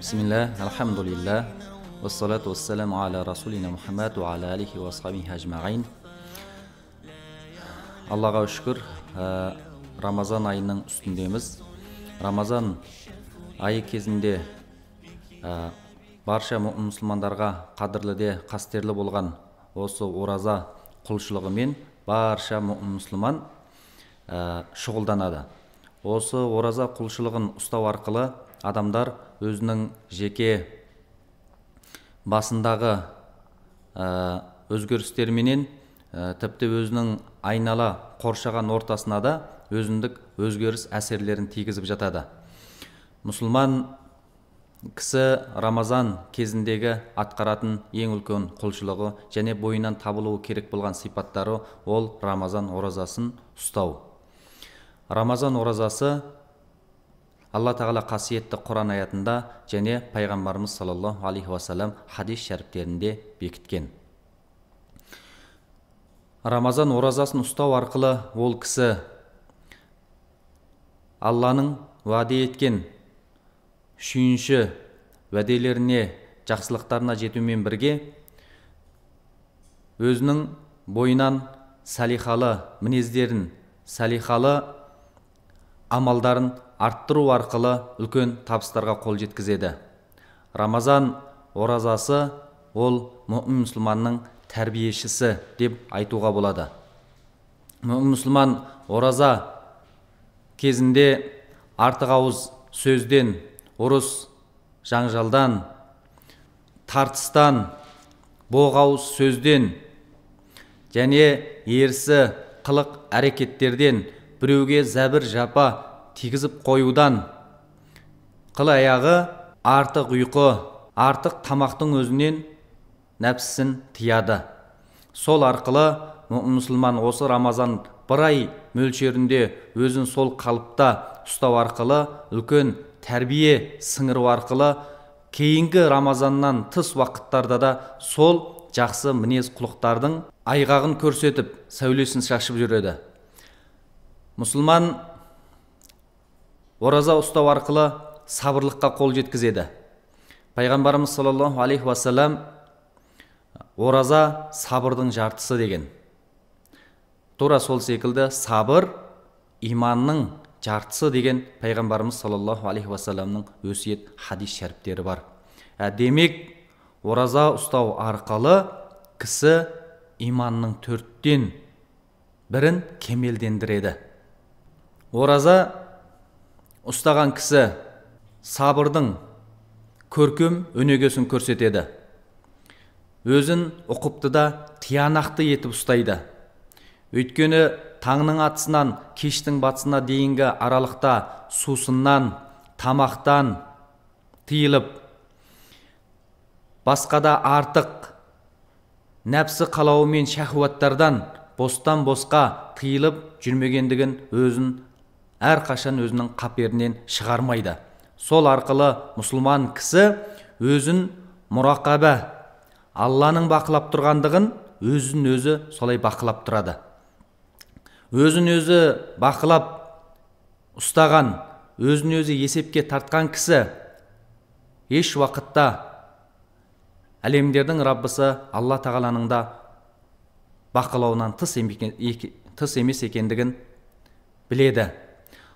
بسم الله الحمد لله والصلاة والسلام على رسولنا аллаға шүкір рамазан айының үстіндеміз рамазан айы кезінде ә, барша мұсылмандарға қадірлі де қастерлі болған осы ораза құлшылығымен барша мұсылман ә, шұғылданады осы ораза құлшылығын ұстау арқылы адамдар өзінің жеке басындағы ә, өзгерістерменен ә, тіпті өзінің айнала қоршаған ортасына да өзіндік өзгеріс әсерлерін тигізіп жатады мұсылман кісі рамазан кезіндегі атқаратын ең үлкен құлшылығы және бойынан табылуы керек болған сипаттары ол рамазан оразасын ұстау рамазан оразасы алла тағала қасиетті құран аятында және пайғамбарымыз саллаллаху алейхи уассалам хадис шәріптерінде бекіткен рамазан оразасын ұстау арқылы ол кісі алланың уәде еткен үшінші уәделеріне жақсылықтарына жетумен бірге өзінің бойынан салихалы мінездерін салихалы амалдарын арттыру арқылы үлкен табыстарға қол жеткізеді рамазан оразасы ол мүмін мұсылманның тәрбиешісі деп айтуға болады мүмін мұсылман ораза кезінде артық ауыз сөзден ұрыс жаңжалдан тартыстан боғауыз сөзден және ерсі қылық әрекеттерден біреуге зәбір жапа тигізіп қоюдан қыл аяғы артық ұйқы артық тамақтың өзінен нәпсісін тияды. сол арқылы мұсылман осы рамазан бір ай мөлшерінде өзін сол қалыпта ұстау арқылы үлкен тәрбие сіңіру арқылы кейінгі рамазаннан тыс уақыттарда да сол жақсы мінез құлықтардың айғағын көрсетіп сәулесін шашып жүреді мұсылман ораза ұстау арқылы сабырлыққа қол жеткізеді пайғамбарымыз саллаллаху алейхи уассалам ораза сабырдың жартысы деген тура сол секілді сабыр иманның жартысы деген пайғамбарымыз саллаллаху алейхи уассаламның өсиет хадис шәріптері бар ә, демек ораза ұстау арқылы кісі иманның төрттен бірін кемелдендіреді ораза ұстаған кісі сабырдың көркем өнегесін көрсетеді өзін ұқыпты да тиянақты етіп ұстайды өйткені таңның атысынан кештің батысына дейінгі аралықта сусыннан тамақтан тыйылып басқа да артық нәпсі қалауы мен шахуаттардан бостан босқа тыйылып жүрмегендігін өзін әрқашан өзінің қаперінен шығармайды сол арқылы мұсылман кісі өзін мұрақаба алланың бақылап тұрғандығын өзін өзі солай бақылап тұрады өзін өзі бақылап ұстаған өзін өзі есепке тартқан кісі еш уақытта әлемдердің раббысы алла тағаланың да бақылауынан тыс, емес екендігін біледі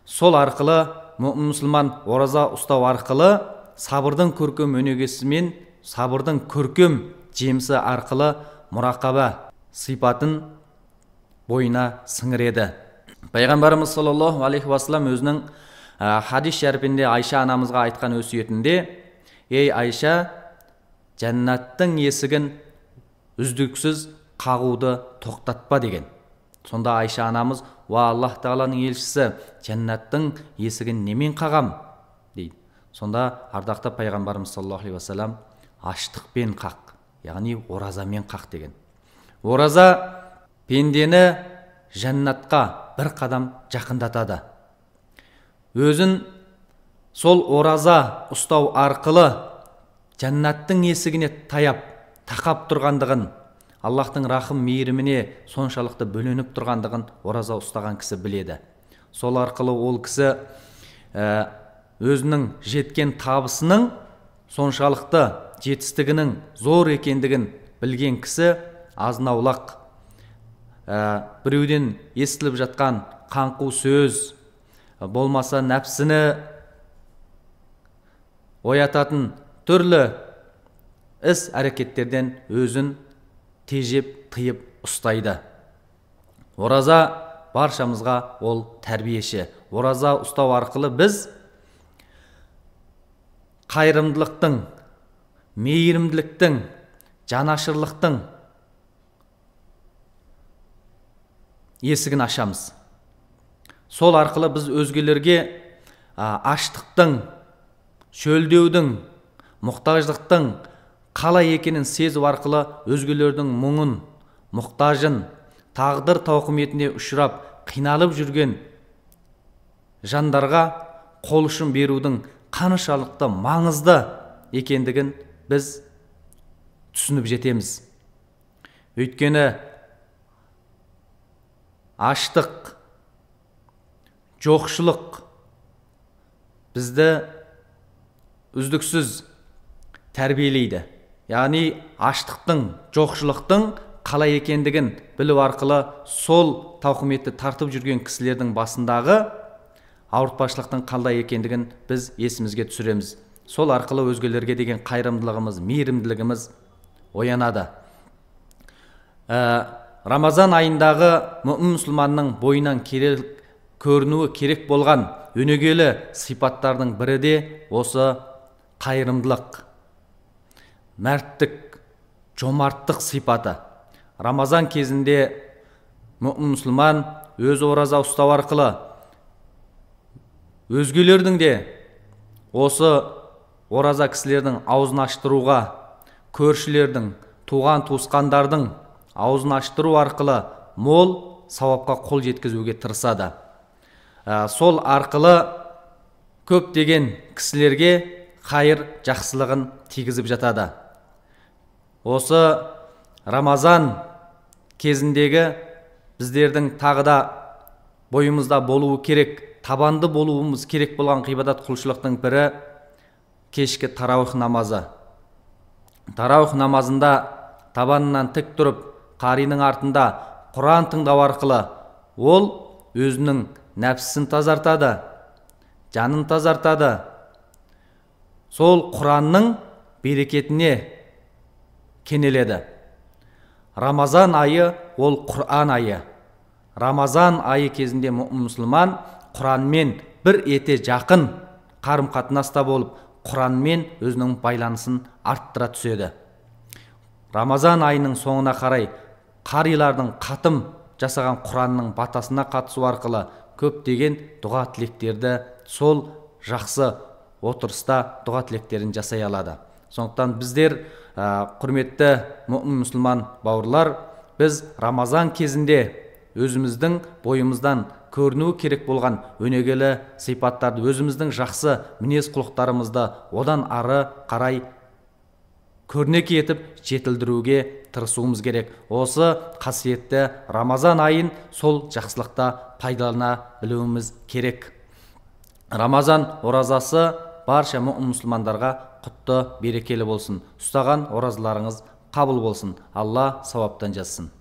сол арқылы мүмін мұсылман ораза ұстау арқылы сабырдың көркем өнегесімен сабырдың көркем жемісі арқылы мұрақаба сипатын бойына сіңіреді пайғамбарымыз саллаллаху алейхи уассалам өзінің ә, хадис шәріпінде айша анамызға айтқан өсиетінде ей айша жәннаттың есігін үздіксіз қағуды тоқтатпа деген сонда айша анамыз уа аллах тағаланың елшісі жәннаттың есігін немен қағам дейді сонда ардақты пайғамбарымыз саллаллаху алейхи уассалам аштықпен қақ яғни оразамен қақ деген ораза пендені жәннатқа бір қадам жақындатады өзін сол ораза ұстау арқылы жәннаттың есігіне таяп тақап тұрғандығын аллаһтың рахым мейіріміне соншалықты бөленіп тұрғандығын ораза ұстаған кісі біледі сол арқылы ол кісі ә, өзінің жеткен табысының соншалықты жетістігінің зор екендігін білген кісі азынаулақ ә, біреуден естіліп жатқан қаңқу сөз болмаса нәпсіні оятатын түрлі іс әрекеттерден өзін тежеп тыйып ұстайды ораза баршамызға ол тәрбиеші ораза ұстау арқылы біз қайырымдылықтың мейірімділіктің жанашырлықтың есігін ашамыз сол арқылы біз өзгелерге аштықтың шөлдеудің мұқтаждықтың қалай екенін сезу арқылы өзгелердің мұңын мұқтажын тағдыр тауқыметіне ұшырап қиналып жүрген жандарға қол ұшын берудің қаншалықты маңызды екендігін біз түсініп жетеміз өйткені аштық жоқшылық бізді үздіксіз тәрбиелейді яғни аштықтың жоқшылықтың қалай екендігін білу арқылы сол тауқыметті тартып жүрген кісілердің басындағы ауыртпашылықтың қандай екендігін біз есімізге түсіреміз сол арқылы өзгелерге деген қайырымдылығымыз мейірімділігіміз оянады ә, рамазан айындағы мүмін мұсылманның бойынан керек, көрінуі керек болған өнегелі сипаттардың бірі де осы қайырымдылық мәрттік жомарттық сипаты рамазан кезінде мүмін мұсылман өз ораза ұстау арқылы өзгелердің де осы ораза кісілердің аузын аштыруға көршілердің туған туысқандардың аузын аштыру арқылы мол сауапқа қол жеткізуге тырысады ә, сол арқылы көптеген кісілерге қайыр жақсылығын тигізіп жатады осы рамазан кезіндегі біздердің тағы да бойымызда болуы керек табанды болуымыз керек болған ғибадат құлшылықтың бірі кешкі тарауих намазы тарауих намазында табанынан тік тұрып қариның артында құран тыңдау арқылы ол өзінің нәпсісін тазартады жанын тазартады сол құранның берекетіне кенеледі рамазан айы ол құран айы рамазан айы кезінде мұсылман құранмен бір ете жақын қарым қатынаста болып құранмен өзінің байланысын арттыра түседі рамазан айының соңына қарай қарилардың қатым жасаған құранның батасына қатысу арқылы көптеген дұға тілектерді сол жақсы отырыста дұға тілектерін жасай алады сондықтан біздер Ә, құрметті мүмін мұсылман бауырлар біз рамазан кезінде өзіміздің бойымыздан көрінуі керек болған өнегелі сипаттарды өзіміздің жақсы мінез құлықтарымызды одан ары қарай көрнекі етіп жетілдіруге тырысуымыз керек осы қасиетті рамазан айын сол жақсылықта пайдалана білуіміз керек рамазан оразасы барша мүмін мұсылмандарға құтты берекелі болсын ұстаған оразыларыңыз қабыл болсын алла сауаптан жазсын